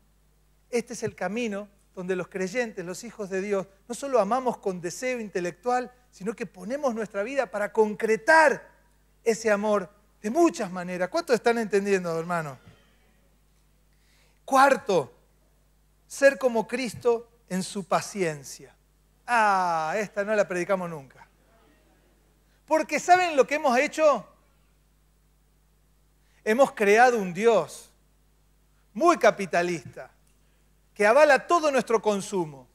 Este es el camino donde los creyentes, los hijos de Dios, no solo amamos con deseo intelectual, sino que ponemos nuestra vida para concretar ese amor de muchas maneras. ¿Cuántos están entendiendo, hermano? Cuarto, ser como Cristo en su paciencia. Ah, esta no la predicamos nunca. Porque ¿saben lo que hemos hecho? Hemos creado un Dios muy capitalista, que avala todo nuestro consumo.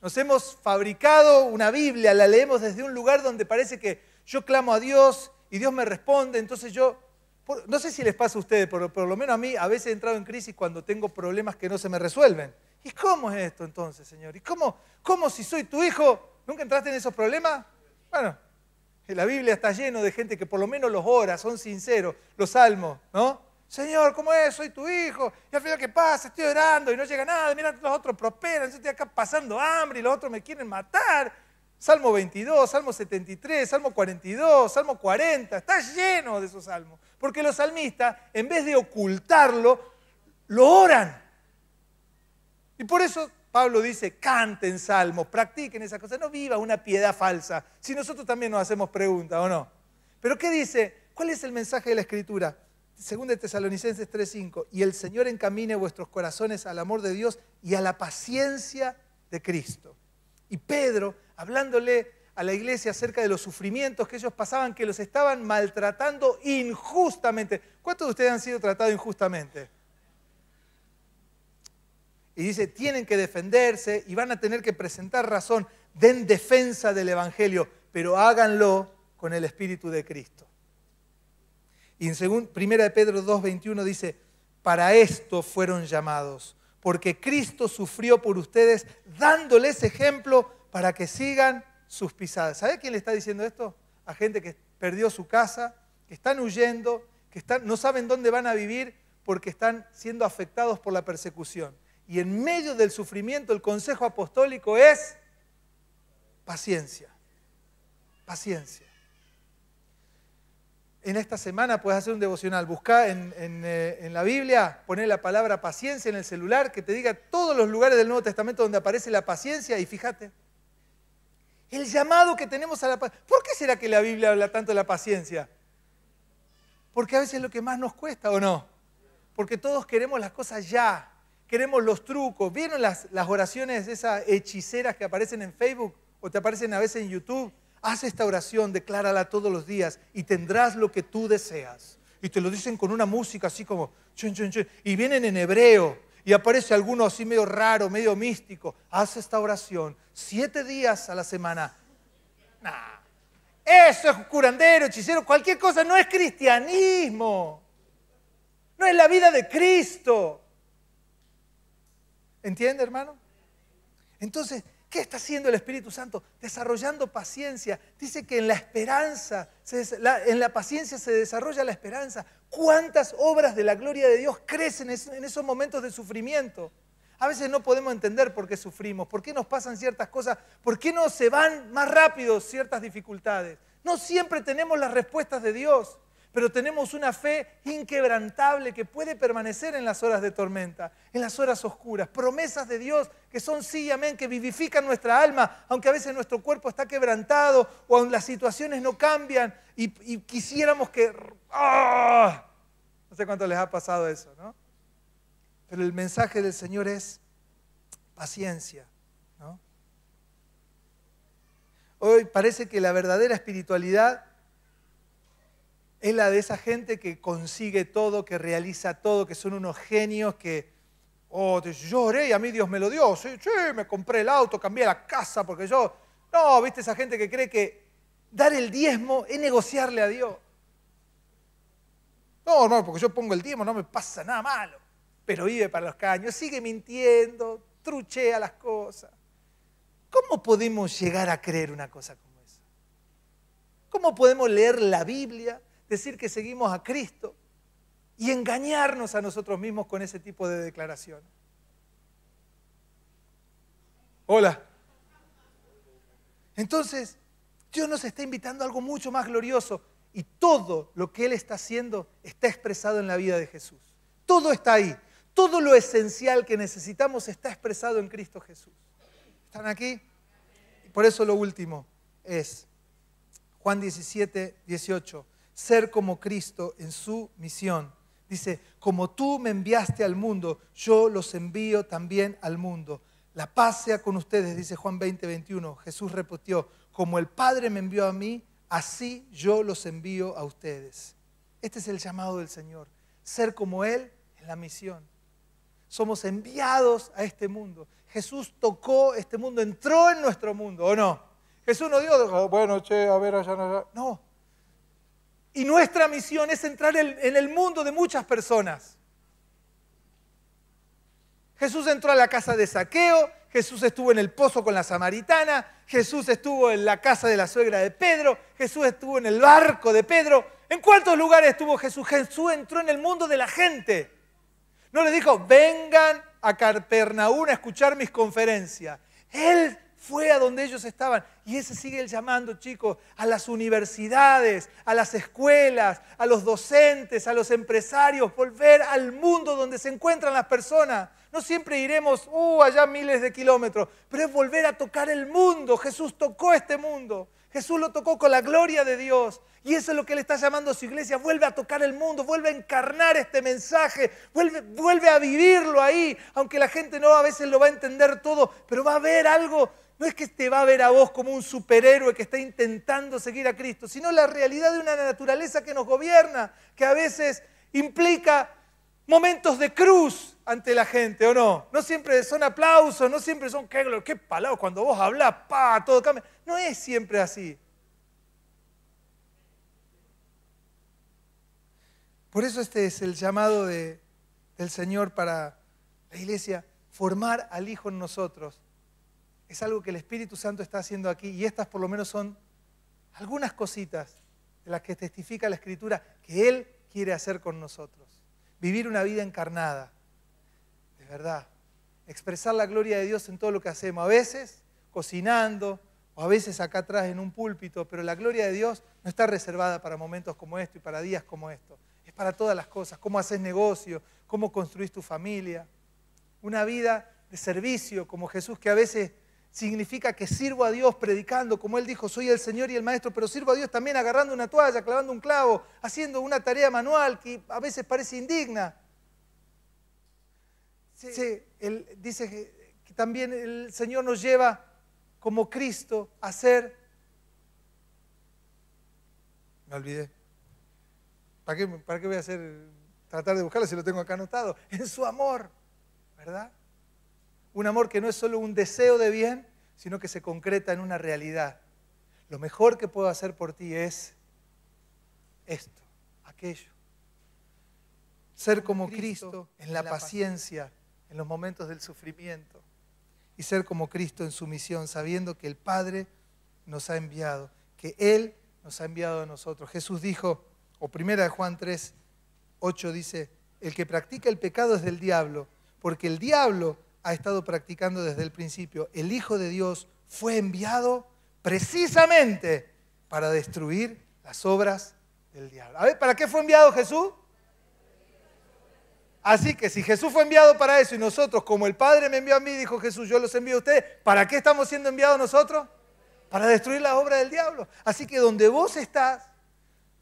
Nos hemos fabricado una Biblia, la leemos desde un lugar donde parece que yo clamo a Dios y Dios me responde, entonces yo, no sé si les pasa a ustedes, pero por lo menos a mí a veces he entrado en crisis cuando tengo problemas que no se me resuelven. ¿Y cómo es esto entonces, Señor? ¿Y cómo, cómo si soy tu hijo, nunca entraste en esos problemas? Bueno, la Biblia está lleno de gente que por lo menos los ora, son sinceros, los salmos, ¿no? Señor, ¿cómo es? Soy tu hijo. Y al final, ¿qué pasa? Estoy orando y no llega nada. Mira, los otros prosperan. Yo estoy acá pasando hambre y los otros me quieren matar. Salmo 22, Salmo 73, Salmo 42, Salmo 40. Está lleno de esos salmos. Porque los salmistas, en vez de ocultarlo, lo oran. Y por eso Pablo dice, canten salmos, practiquen esas cosas. No viva una piedad falsa. Si nosotros también nos hacemos preguntas, ¿o no? Pero ¿qué dice? ¿Cuál es el mensaje de la Escritura? Segunda de Tesalonicenses 3:5, y el Señor encamine vuestros corazones al amor de Dios y a la paciencia de Cristo. Y Pedro, hablándole a la iglesia acerca de los sufrimientos que ellos pasaban, que los estaban maltratando injustamente. ¿Cuántos de ustedes han sido tratados injustamente? Y dice, tienen que defenderse y van a tener que presentar razón, den defensa del Evangelio, pero háganlo con el Espíritu de Cristo. Y en según, primera de Pedro 2.21 dice, para esto fueron llamados, porque Cristo sufrió por ustedes dándoles ejemplo para que sigan sus pisadas. ¿Sabe quién le está diciendo esto? A gente que perdió su casa, que están huyendo, que están, no saben dónde van a vivir porque están siendo afectados por la persecución. Y en medio del sufrimiento el consejo apostólico es paciencia, paciencia en esta semana puedes hacer un devocional. Busca eh, en, la Biblia, poner la palabra paciencia en el celular, que te diga todos los lugares del Nuevo Testamento donde aparece la paciencia y fíjate. El llamado que tenemos a la paciencia. ¿Por qué será que la Biblia habla tanto de la paciencia? Porque a veces es lo que más nos cuesta, ¿o no? Porque todos queremos las cosas ya, queremos los trucos. ¿Vieron las, las oraciones, esas hechiceras que aparecen en Facebook o te aparecen a veces en YouTube? Haz esta oración, declárala todos los días y tendrás lo que tú deseas. Y te lo dicen con una música así como, y vienen en hebreo, y aparece alguno así medio raro, medio místico. Haz esta oración siete días a la semana. eso es curandero, hechicero, cualquier cosa, no es cristianismo. No es la vida de Cristo. ¿Entiende, hermano? Entonces, ¿Qué está haciendo el Espíritu Santo? Desarrollando paciencia. Dice que en la esperanza, en la paciencia se desarrolla la esperanza. ¿Cuántas obras de la gloria de Dios crecen en esos momentos de sufrimiento? A veces no podemos entender por qué sufrimos, por qué nos pasan ciertas cosas, por qué no se van más rápido ciertas dificultades. No siempre tenemos las respuestas de Dios pero tenemos una fe inquebrantable que puede permanecer en las horas de tormenta, en las horas oscuras, promesas de Dios que son sí y amén, que vivifican nuestra alma, aunque a veces nuestro cuerpo está quebrantado o aun las situaciones no cambian y, quisiéramos que... ¡ah! No sé cuánto les ha pasado eso, ¿no? Pero el mensaje del Señor es paciencia. ¿no? Hoy parece que la verdadera espiritualidad es la de esa gente que consigue todo, que realiza todo, que son unos genios que, oh, te lloré y a mí Dios me lo dio, sí, sí, me compré el auto, cambié la casa, porque yo, no, viste esa gente que cree que dar el diezmo es negociarle a Dios. No, no, porque yo pongo el diezmo, no me pasa nada malo, pero vive para los caños, sigue mintiendo, truchea las cosas. ¿Cómo podemos llegar a creer una cosa como esa? ¿Cómo podemos leer la Biblia? decir que seguimos a Cristo y engañarnos a nosotros mismos con ese tipo de declaraciones. Hola. Entonces, Dios nos está invitando a algo mucho más glorioso y todo lo que Él está haciendo está expresado en la vida de Jesús. Todo está ahí. Todo lo esencial que necesitamos está expresado en Cristo Jesús. ¿Están aquí? Por eso lo último es Juan 17, 18 ser como Cristo en su misión. Dice, como tú me enviaste al mundo, yo los envío también al mundo. La paz sea con ustedes, dice Juan 20, 21. Jesús repitió, como el Padre me envió a mí, así yo los envío a ustedes. Este es el llamado del Señor. Ser como Él en la misión. Somos enviados a este mundo. Jesús tocó este mundo, entró en nuestro mundo, ¿o no? Jesús no dio. bueno, che, a ver, allá, allá. No, y nuestra misión es entrar en el mundo de muchas personas. Jesús entró a la casa de Saqueo, Jesús estuvo en el pozo con la samaritana, Jesús estuvo en la casa de la suegra de Pedro, Jesús estuvo en el barco de Pedro. ¿En cuántos lugares estuvo Jesús? Jesús entró en el mundo de la gente. No le dijo, vengan a Carpernaúna a escuchar mis conferencias. Él fue a donde ellos estaban. Y ese sigue el llamando, chicos, a las universidades, a las escuelas, a los docentes, a los empresarios, volver al mundo donde se encuentran las personas. No siempre iremos, uh, allá miles de kilómetros, pero es volver a tocar el mundo. Jesús tocó este mundo. Jesús lo tocó con la gloria de Dios. Y eso es lo que le está llamando a su iglesia. Vuelve a tocar el mundo, vuelve a encarnar este mensaje, vuelve, vuelve a vivirlo ahí. Aunque la gente no a veces lo va a entender todo, pero va a haber algo no es que te va a ver a vos como un superhéroe que está intentando seguir a Cristo, sino la realidad de una naturaleza que nos gobierna, que a veces implica momentos de cruz ante la gente, ¿o no? No siempre son aplausos, no siempre son qué, qué palabras, cuando vos hablás, pa, todo cambia. No es siempre así. Por eso este es el llamado de, del Señor para la iglesia, formar al Hijo en nosotros es algo que el Espíritu Santo está haciendo aquí y estas por lo menos son algunas cositas de las que testifica la Escritura que Él quiere hacer con nosotros. Vivir una vida encarnada, de verdad. Expresar la gloria de Dios en todo lo que hacemos, a veces cocinando o a veces acá atrás en un púlpito, pero la gloria de Dios no está reservada para momentos como esto y para días como esto. Es para todas las cosas, cómo haces negocio, cómo construís tu familia. Una vida de servicio como Jesús que a veces significa que sirvo a Dios predicando, como él dijo, soy el Señor y el Maestro, pero sirvo a Dios también agarrando una toalla, clavando un clavo, haciendo una tarea manual que a veces parece indigna. Sí. él dice que, también el Señor nos lleva como Cristo a ser... Me olvidé. ¿Para qué, para qué voy a hacer, tratar de buscarlo si lo tengo acá anotado? En su amor, ¿verdad? Un amor que no es solo un deseo de bien, sino que se concreta en una realidad. Lo mejor que puedo hacer por ti es esto, aquello. Ser como Cristo en la paciencia, en los momentos del sufrimiento. Y ser como Cristo en su misión, sabiendo que el Padre nos ha enviado, que Él nos ha enviado a nosotros. Jesús dijo, o primera de Juan 3, 8 dice, el que practica el pecado es del diablo, porque el diablo ha estado practicando desde el principio. El Hijo de Dios fue enviado precisamente para destruir las obras del diablo. A ver, ¿para qué fue enviado Jesús? Así que si Jesús fue enviado para eso y nosotros, como el Padre me envió a mí, dijo Jesús, yo los envío a ustedes, ¿para qué estamos siendo enviados nosotros? Para destruir la obra del diablo. Así que donde vos estás,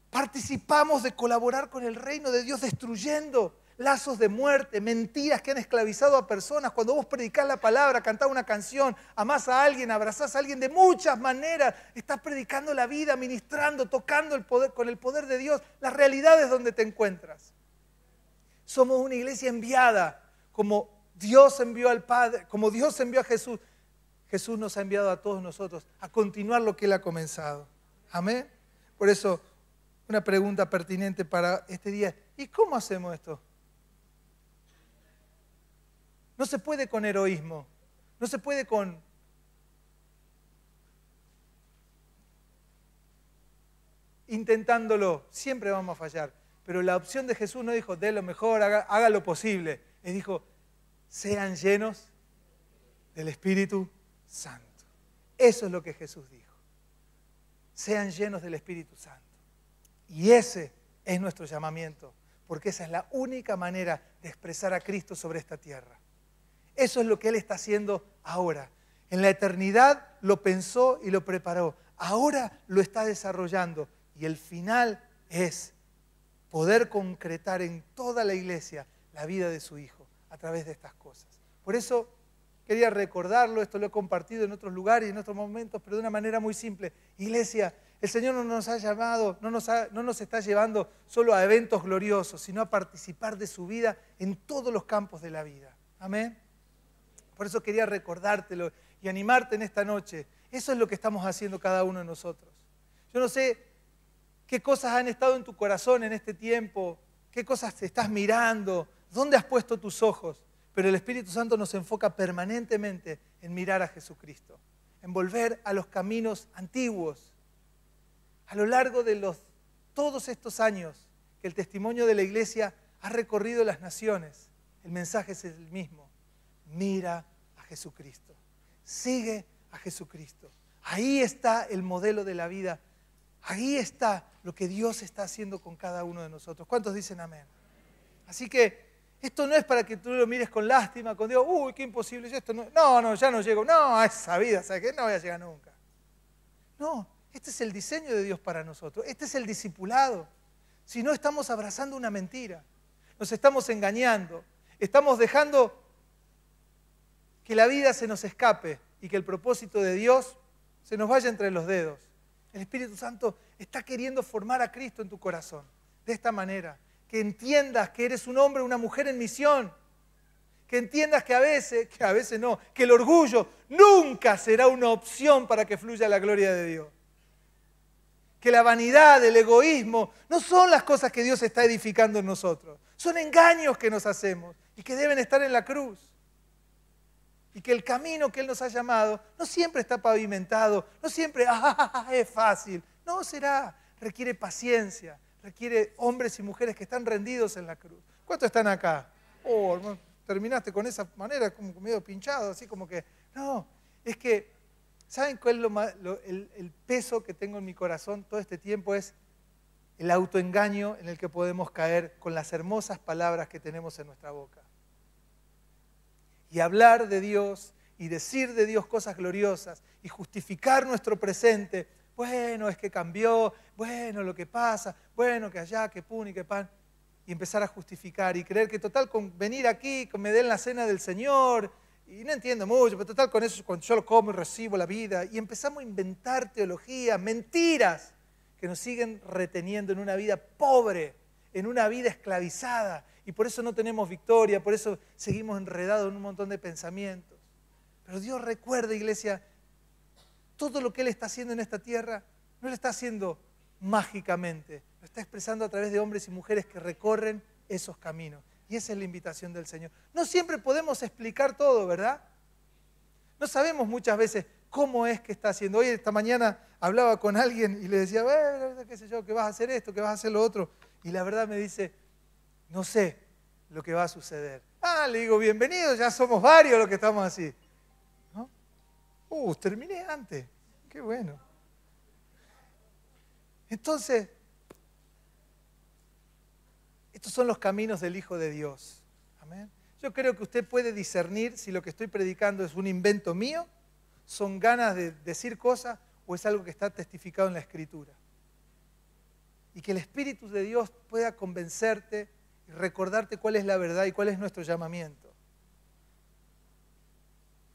participamos de colaborar con el reino de Dios destruyendo lazos de muerte, mentiras que han esclavizado a personas. Cuando vos predicás la palabra, cantás una canción, amás a alguien, abrazás a alguien de muchas maneras, estás predicando la vida, ministrando, tocando el poder, con el poder de Dios las realidades donde te encuentras. Somos una iglesia enviada, como Dios envió al Padre, como Dios envió a Jesús. Jesús nos ha enviado a todos nosotros a continuar lo que Él ha comenzado. Amén. Por eso, una pregunta pertinente para este día. ¿Y cómo hacemos esto? No se puede con heroísmo. No se puede con... Intentándolo, siempre vamos a fallar. Pero la opción de Jesús no dijo, dé lo mejor, haga, lo posible. Él dijo, sean llenos del Espíritu Santo. Eso es lo que Jesús dijo. Sean llenos del Espíritu Santo. Y ese es nuestro llamamiento, porque esa es la única manera de expresar a Cristo sobre esta tierra. Eso es lo que Él está haciendo ahora. En la eternidad lo pensó y lo preparó. Ahora lo está desarrollando. Y el final es poder concretar en toda la iglesia la vida de su Hijo a través de estas cosas. Por eso quería recordarlo, esto lo he compartido en otros lugares y en otros momentos, pero de una manera muy simple. Iglesia, el Señor no nos ha llamado, no nos, no nos está llevando solo a eventos gloriosos, sino a participar de su vida en todos los campos de la vida. Amén. Por eso quería recordártelo y animarte en esta noche. Eso es lo que estamos haciendo cada uno de nosotros. Yo no sé qué cosas han estado en tu corazón en este tiempo, qué cosas te estás mirando, dónde has puesto tus ojos, pero el Espíritu Santo nos enfoca permanentemente en mirar a Jesucristo, en volver a los caminos antiguos. A lo largo de los, todos estos años que el testimonio de la iglesia ha recorrido las naciones, el mensaje es el mismo. Mira Jesucristo. Sigue a Jesucristo. Ahí está el modelo de la vida. Ahí está lo que Dios está haciendo con cada uno de nosotros. ¿Cuántos dicen amén? Así que esto no es para que tú lo mires con lástima, con Dios, uy, qué imposible es esto. No, no, ya no llego. No, a esa vida, ¿sabes qué? No voy a llegar nunca. No, este es el diseño de Dios para nosotros. Este es el discipulado. Si no, estamos abrazando una mentira. Nos estamos engañando. Estamos dejando que la vida se nos escape y que el propósito de Dios se nos vaya entre los dedos. El Espíritu Santo está queriendo formar a Cristo en tu corazón, de esta manera, que entiendas que eres un hombre, una mujer en misión, que entiendas que a veces, que a veces no, que el orgullo nunca será una opción para que fluya la gloria de Dios. Que la vanidad, el egoísmo, no son las cosas que Dios está edificando en nosotros, son engaños que nos hacemos y que deben estar en la cruz y que el camino que Él nos ha llamado no siempre está pavimentado, no siempre ah, es fácil, no será, requiere paciencia, requiere hombres y mujeres que están rendidos en la cruz. ¿Cuántos están acá? Oh, hermano, terminaste con esa manera, como medio pinchado, así como que, no, es que, ¿saben cuál es el peso que tengo en mi corazón todo este tiempo? Es el autoengaño en el que podemos caer con las hermosas palabras que tenemos en nuestra boca y hablar de Dios y decir de Dios cosas gloriosas y justificar nuestro presente. Bueno, es que cambió, bueno, lo que pasa, bueno, que allá, que pun y que pan. Y empezar a justificar y creer que total con venir aquí, que me den la cena del Señor, y no entiendo mucho, pero total con eso, cuando yo lo como y recibo la vida, y empezamos a inventar teología, mentiras, que nos siguen reteniendo en una vida pobre, en una vida esclavizada, y por eso no tenemos victoria, por eso seguimos enredados en un montón de pensamientos. Pero Dios recuerda, iglesia, todo lo que Él está haciendo en esta tierra, no lo está haciendo mágicamente, lo está expresando a través de hombres y mujeres que recorren esos caminos. Y esa es la invitación del Señor. No siempre podemos explicar todo, ¿verdad? No sabemos muchas veces cómo es que está haciendo. Hoy, esta mañana, hablaba con alguien y le decía, qué sé yo, que vas a hacer esto, que vas a hacer lo otro. Y la verdad me dice, no sé lo que va a suceder. Ah, le digo, bienvenido, ya somos varios los que estamos así. ¿No? Uh, terminé antes. Qué bueno. Entonces, estos son los caminos del Hijo de Dios. Amén. Yo creo que usted puede discernir si lo que estoy predicando es un invento mío, son ganas de decir cosas o es algo que está testificado en la Escritura. Y que el Espíritu de Dios pueda convencerte recordarte cuál es la verdad y cuál es nuestro llamamiento.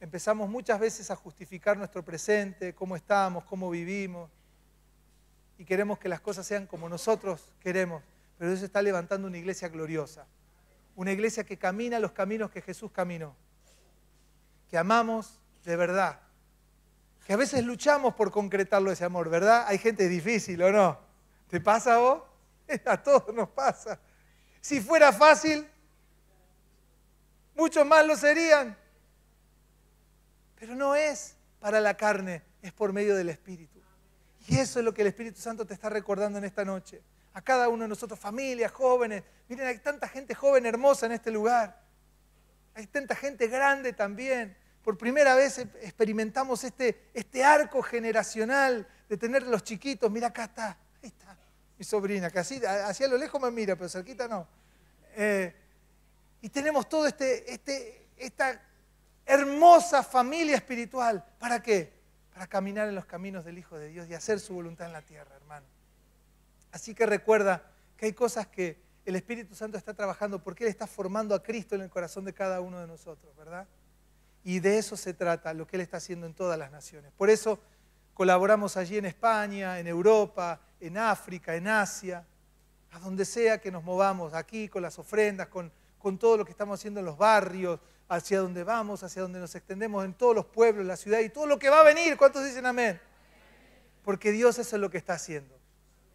Empezamos muchas veces a justificar nuestro presente, cómo estamos, cómo vivimos, y queremos que las cosas sean como nosotros queremos, pero Dios está levantando una iglesia gloriosa, una iglesia que camina los caminos que Jesús caminó, que amamos de verdad, que a veces luchamos por concretarlo ese amor, ¿verdad? Hay gente difícil, ¿o no? ¿Te pasa a vos? A todos nos pasa. Si fuera fácil, muchos más lo serían. Pero no es para la carne, es por medio del Espíritu. Y eso es lo que el Espíritu Santo te está recordando en esta noche. A cada uno de nosotros, familias, jóvenes. Miren, hay tanta gente joven hermosa en este lugar. Hay tanta gente grande también. Por primera vez e- experimentamos este, este arco generacional de tener los chiquitos. Mira, acá está mi sobrina, que así, a lo lejos me mira, pero cerquita no. Eh, y tenemos toda este, este, esta hermosa familia espiritual. ¿Para qué? Para caminar en los caminos del Hijo de Dios y hacer su voluntad en la tierra, hermano. Así que recuerda que hay cosas que el Espíritu Santo está trabajando porque Él está formando a Cristo en el corazón de cada uno de nosotros, ¿verdad? Y de eso se trata lo que Él está haciendo en todas las naciones. Por eso Colaboramos allí en España, en Europa, en África, en Asia, a donde sea que nos movamos, aquí con las ofrendas, con, todo lo que estamos haciendo en los barrios, hacia donde vamos, hacia donde nos extendemos, en todos los pueblos, la ciudad y todo lo que va a venir. ¿Cuántos dicen amén? Porque Dios eso es lo que está haciendo,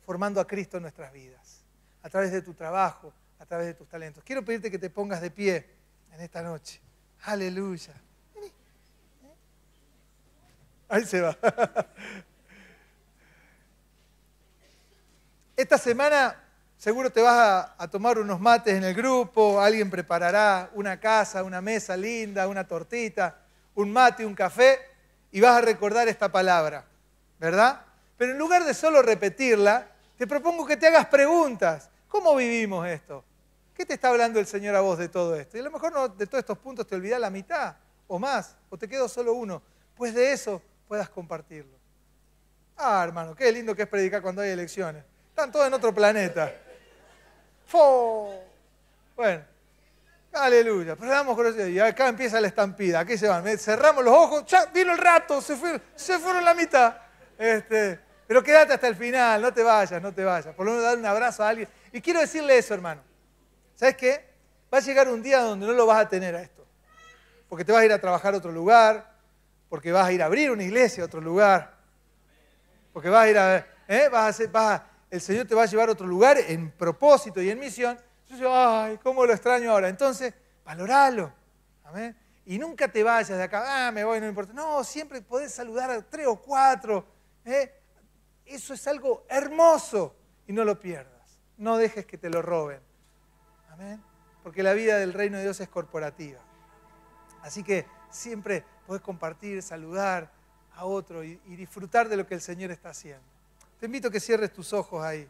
formando a Cristo en nuestras vidas, a través de tu trabajo, a través de tus talentos. Quiero pedirte que te pongas de pie en esta noche. Aleluya. Ahí se va. Esta semana seguro te vas a, tomar unos mates en el grupo, alguien preparará una casa, una mesa linda, una tortita, un mate, un café, y vas a recordar esta palabra, ¿verdad? Pero en lugar de solo repetirla, te propongo que te hagas preguntas. ¿Cómo vivimos esto? ¿Qué te está hablando el Señor a vos de todo esto? Y a lo mejor de todos estos puntos te olvidás la mitad o más, o te quedó solo uno. Pues de eso puedas compartirlo. Ah, hermano, qué lindo que es predicar cuando hay elecciones. Están todos en otro planeta. ¡Fo! Bueno, aleluya. Pero damos Y acá empieza la estampida. Aquí se van. Cerramos los ojos. ¡Chá! Vino el rato. Se fueron, se la mitad. Este, pero quédate hasta el final. No te vayas, no te vayas. Por lo menos dar un abrazo a alguien. Y quiero decirle eso, hermano. ¿Sabes qué? Va a llegar un día donde no lo vas a tener a esto. Porque te vas a ir a trabajar a otro lugar porque vas a ir a abrir una iglesia a otro lugar, porque vas a ir a, ¿eh? vas el Señor te va a llevar a otro lugar en propósito y en misión. Yo ay, cómo lo extraño ahora. Entonces, valoralo. Amén. Y nunca te vayas de acá, ah, me voy, no importa. No, siempre podés saludar a tres o cuatro. ¿eh? Eso es algo hermoso y no lo pierdas. No dejes que te lo roben. Amén. Porque la vida del reino de Dios es corporativa. Así que siempre Puedes compartir, saludar a otro y, y disfrutar de lo que el Señor está haciendo. Te invito a que cierres tus ojos ahí.